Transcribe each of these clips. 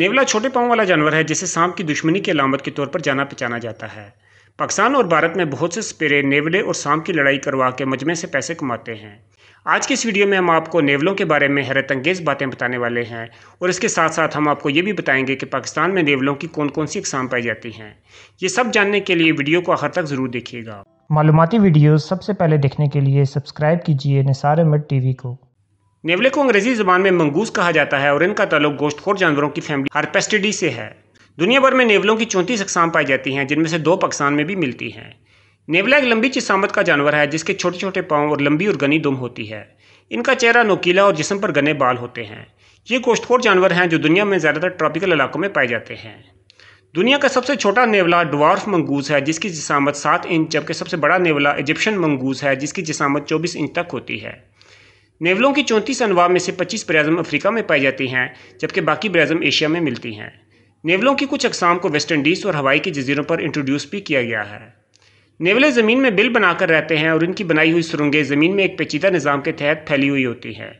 नेवला छोटे पाँव वाला जानवर है जिसे सांप की दुश्मनी की अलामत के तौर पर जाना पहचाना जाता है पाकिस्तान और भारत में बहुत से स्पेरे नेवले और सांप की लड़ाई करवा के मजमे से पैसे कमाते हैं आज की इस वीडियो में हम आपको नेवलों के बारे में हैरत अंगेज़ बातें बताने वाले हैं और इसके साथ साथ हम आपको ये भी बताएंगे कि पाकिस्तान में नेवलों की कौन कौन सी अकसाम पाई जाती हैं ये सब जानने के लिए वीडियो को आखिर तक ज़रूर देखिएगा मालूमती वीडियो सबसे पहले देखने के लिए सब्सक्राइब कीजिए निसार अहमद टी को नेवले को अंग्रेजी जबान में मंगूस कहा जाता है और इनका ताल्लुक गोश्तखोर जानवरों की फैमिली हरपेस्टिडी से है दुनिया भर में नेवलों की चौंतीस अकसाम पाई जाती हैं जिनमें से दो पाकिस्तान में भी मिलती हैं नेवला एक लंबी चिसामत का जानवर है जिसके छोटे छोटे पाँव और लंबी और गनी दुम होती है इनका चेहरा नोकीला और जिसम पर गने बाल होते हैं ये गोश्तखोर जानवर हैं जो दुनिया में ज़्यादातर ट्रॉपिकल इलाकों में पाए जाते हैं दुनिया का सबसे छोटा नेवला डवार्फ मंगूस है जिसकी जिसामत सात इंच जबकि सबसे बड़ा नेवला इजिप्शियन मंगूस है जिसकी जिसामत चौबीस इंच तक होती है नेवलों की चौंतीस अनवाब में से पच्चीस ब्राज़म अफ्रीका में पाई जाती हैं जबकि बाकी ब्राज़म एशिया में मिलती हैं नेवलों की कुछ अकसाम को वेस्ट इंडीज़ और हवाई के जजीरों पर इंट्रोड्यूस भी किया गया है नेवले ज़मीन में बिल बनाकर रहते हैं और इनकी बनाई हुई सुरंगें ज़मीन में एक पेचीदा निज़ाम के तहत फैली हुई होती हैं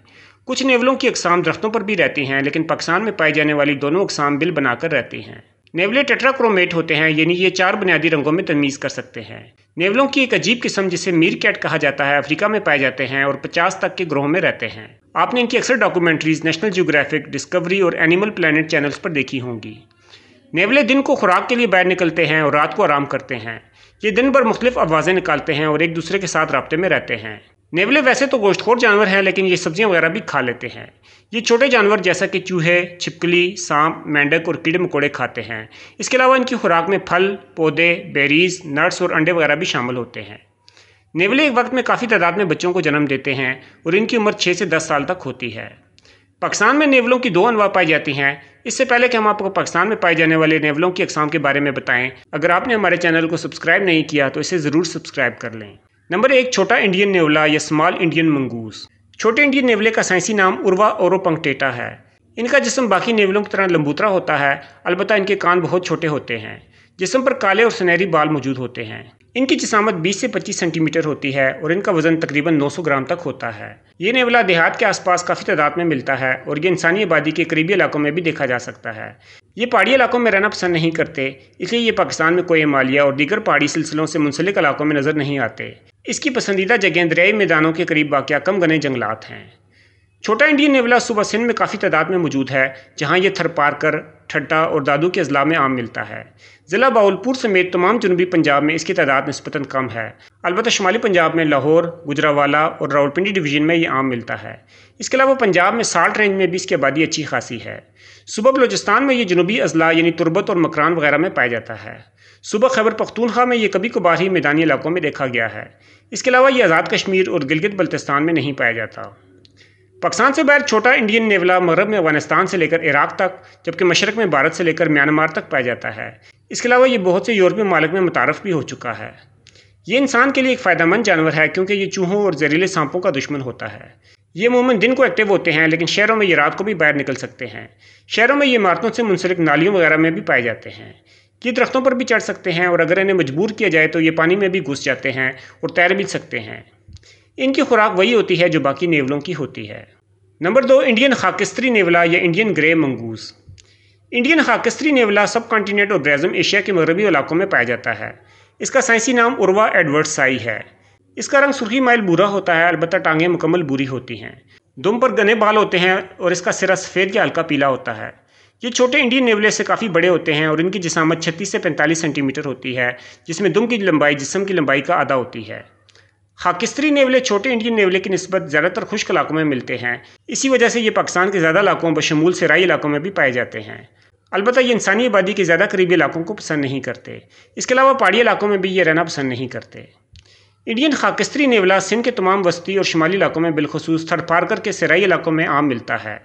कुछ नेवलों की अकसाम दरख्तों पर भी रहती हैं लेकिन पाकिस्तान में पाई जाने वाली दोनों अकसाम बिल बनाकर रहती हैं नेवले टेट्राक्रोमेट होते हैं यानी ये चार बुनियादी रंगों में तमीज़ कर सकते हैं नेवलों की एक अजीब किस्म जिसे मीर कैट कहा जाता है अफ्रीका में पाए जाते हैं और 50 तक के ग्रोह में रहते हैं आपने इनकी अक्सर डॉक्यूमेंट्रीज नेशनल ज्योग्राफिक डिस्कवरी और एनिमल प्लानट चैनल्स पर देखी होंगी नेवले दिन को खुराक के लिए बाहर निकलते हैं और रात को आराम करते हैं ये दिन भर मुख्तफ आवाज़ें निकालते हैं और एक दूसरे के साथ रबते में रहते हैं नेवले वैसे तो गोश्तखोर जानवर हैं लेकिन ये सब्जियां वगैरह भी खा लेते हैं ये छोटे जानवर जैसा कि चूहे छिपकली सांप मेंढक और कीड़े मकोड़े खाते हैं इसके अलावा इनकी खुराक में फल पौधे बेरीज नट्स और अंडे वगैरह भी शामिल होते हैं नेवले एक वक्त में काफ़ी तादाद में बच्चों को जन्म देते हैं और इनकी उम्र छः से दस साल तक होती है पाकिस्तान में नेवलों की दो अनवा पाई जाती हैं इससे पहले कि हम आपको पाकिस्तान में पाए जाने वाले नेवलों की अकसाम के बारे में बताएं अगर आपने हमारे चैनल को सब्सक्राइब नहीं किया तो इसे ज़रूर सब्सक्राइब कर लें नंबर एक छोटा इंडियन नेवला या स्मॉल इंडियन मंगूस छोटे इंडियन नेवले का साइंसी नाम उर्वा पंगटेटा है इनका जिसम बाकी नेवलों की तरह लंबूतरा होता है अलबत्त इनके कान बहुत छोटे होते हैं जिसम पर काले और सुनहरी बाल मौजूद होते हैं इनकी जिसामत 20 से 25 सेंटीमीटर होती है और इनका वजन तकरीबन 900 ग्राम तक होता है ये नेवला देहात के आसपास काफ़ी तादाद में मिलता है और ये इंसानी आबादी के करीबी इलाकों में भी देखा जा सकता है ये पहाड़ी इलाकों में रहना पसंद नहीं करते इसलिए ये पाकिस्तान में कोई हमालिया और दीगर पहाड़ी सिलसिलों से मुंसलिक इलाकों में नज़र नहीं आते इसकी पसंदीदा जगह दरियाई मैदानों के करीब वाक़ कम गने जंगलात हैं छोटा इंडियन नेवला सुबह सिंध में काफ़ी तादाद में मौजूद है जहाँ ये कर ठट्टा और दादू के अजला में आम मिलता है ज़िला बाउलपुर समेत तमाम जनूबी पंजाब में इसकी तादाद नस्बता कम है अलबत् शुमाली पंजाब में लाहौर गुजरावाला और रावलपिंडी डिवीज़न में ये आम मिलता है इसके अलावा पंजाब में साल्ट रेंज में भी इसकी आबादी अच्छी खासी है सुबह बलोचिस्तान में ये जनूबी अजला यानी तुरबत और मकरान वगैरह में पाया जाता है सुबह खैबर पख्तूनखा में ये कभी कभार ही मैदानी इलाकों में देखा गया है इसके अलावा ये आज़ाद कश्मीर और गिलगित बल्तिस्तान में नहीं पाया जाता पाकिस्तान से बाहर छोटा इंडियन नेवला मगरब में अफगानिस्तान से लेकर इराक तक जबकि मशरक में भारत से लेकर म्यांमार तक पाया जाता है इसके अलावा ये बहुत से यूरोपीय मालिक में मुतारफ़ भी हो चुका है ये इंसान के लिए एक फ़ायदेमंद जानवर है क्योंकि ये चूहों और जहरीले सांपों का दुश्मन होता है ये मूमन दिन को एक्टिव होते हैं लेकिन शहरों में ये रात को भी बाहर निकल सकते हैं शहरों में ये इमारतों से मुंसलिक नालियों वगैरह में भी पाए जाते हैं ये दरख्तों पर भी चढ़ सकते हैं और अगर इन्हें मजबूर किया जाए तो ये पानी में भी घुस जाते हैं और तैर भी सकते हैं इनकी खुराक वही होती है जो बाकी नेवलों की होती है नंबर दो इंडियन खाकिस्तरी नेवला या इंडियन ग्रे मंगूस इंडियन खाकिस्तरी नेवला सब कॉन्टीनेंट और ब्राज़म एशिया के मगरबी इलाकों में पाया जाता है इसका साइंसी नाम उर्वा एडवर्डसाई है इसका रंग सुर्खी माइल बुरा होता है अलबत्त टांगें मुकम्मल बुरी होती हैं दुम पर गने बाल होते हैं और इसका सिरा सफ़ेद या हल्का पीला होता है ये छोटे इंडियन नेवले से काफ़ी बड़े होते हैं और इनकी जिसामत छत्तीस से पैंतालीस सेंटीमीटर होती है जिसमें दुम की लंबाई जिसम की लंबाई का आधा होती है खाकिस्तरी हाँ, नेवले छोटे इंडियन नेवले की नस्बत ज़्यादातर खुश्क इलाकों में मिलते हैं इसी वजह से ये पाकिस्तान के ज़्यादा इलाकों बशमूल सराई इलाकों में भी पाए जाते हैं अलबत्त ये इंसानी आबादी के ज़्यादा करीबी इलाकों को पसंद नहीं करते इसके अलावा पहाड़ी इलाकों में भी ये रहना पसंद नहीं करते इंडियन खाकिस्तरी नेवला सिंध के तमाम वस्ती और शुमाली इलाकों में बिलखसूस थड़पारकर के सराई इलाकों में आम मिलता है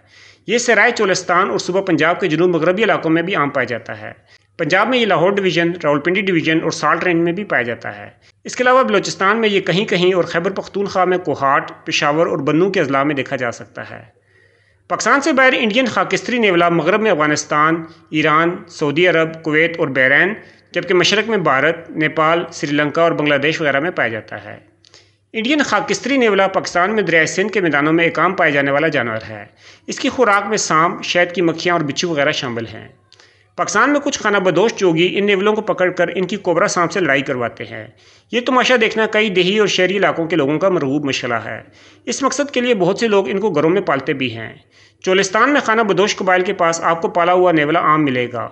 ये सराय चोलिस्तान और सुबह पंजाब के जनूब मगरबी इलाकों में भी आम पाया जाता है पंजाब में ये लाहौर डिवीज़न रावलपिंडी डिवीज़न और साल्ट रेंज में भी पाया जाता है इसके अलावा बलोचिस्तान में ये कहीं कहीं और खैबर पख्तूनख्वा में कोहाट पिशावर और बन्नू के अजला में देखा जा सकता है पाकिस्तान से बाहर इंडियन खाकिस्तरी नेवला मगरब में Afghanistan Iran Saudi Arab Kuwait और बहरीन जबकि मशरक में भारत नेपाल श्रीलंका और बांग्लादेश वगैरह में पाया जाता है इंडियन खाकिस्तरी नेवला पाकिस्तान में दरिया सिंध के मैदानों में एक आम पाया जाने वाला जानवर है इसकी खुराक में सांप शहद की मक्खियाँ और बिच्छू वगैरह शामिल हैं पाकिस्तान में कुछ खाना बदोश जोगी इन नेवलों को पकड़कर इनकी कोबरा सांप से लड़ाई करवाते हैं ये तमाशा देखना कई देही और शहरी इलाकों के लोगों का मरबूब मशला है इस मकसद के लिए बहुत से लोग इनको घरों में पालते भी हैं चोलिस्तान में खाना बदोश कबाइल के पास आपको पाला हुआ नेवला आम मिलेगा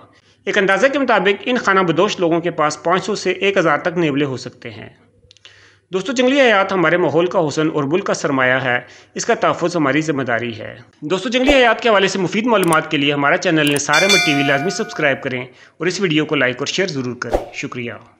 एक अंदाजे के मुताबिक इन खाना बदोश लोगों के पास सौ से हज़ार तक नेवले हो सकते हैं दोस्तों जंगली हयात हमारे माहौल का हुसन और मुल्क का सरमाया है इसका तहफ़ हमारी जिम्मेदारी है दोस्तों जंगली हयात के हवाले से मुफीद मालूम के लिए हमारा चैनल ने सारे में टी वी लाजमी सब्सक्राइब करें और इस वीडियो को लाइक और शेयर ज़रूर करें शुक्रिया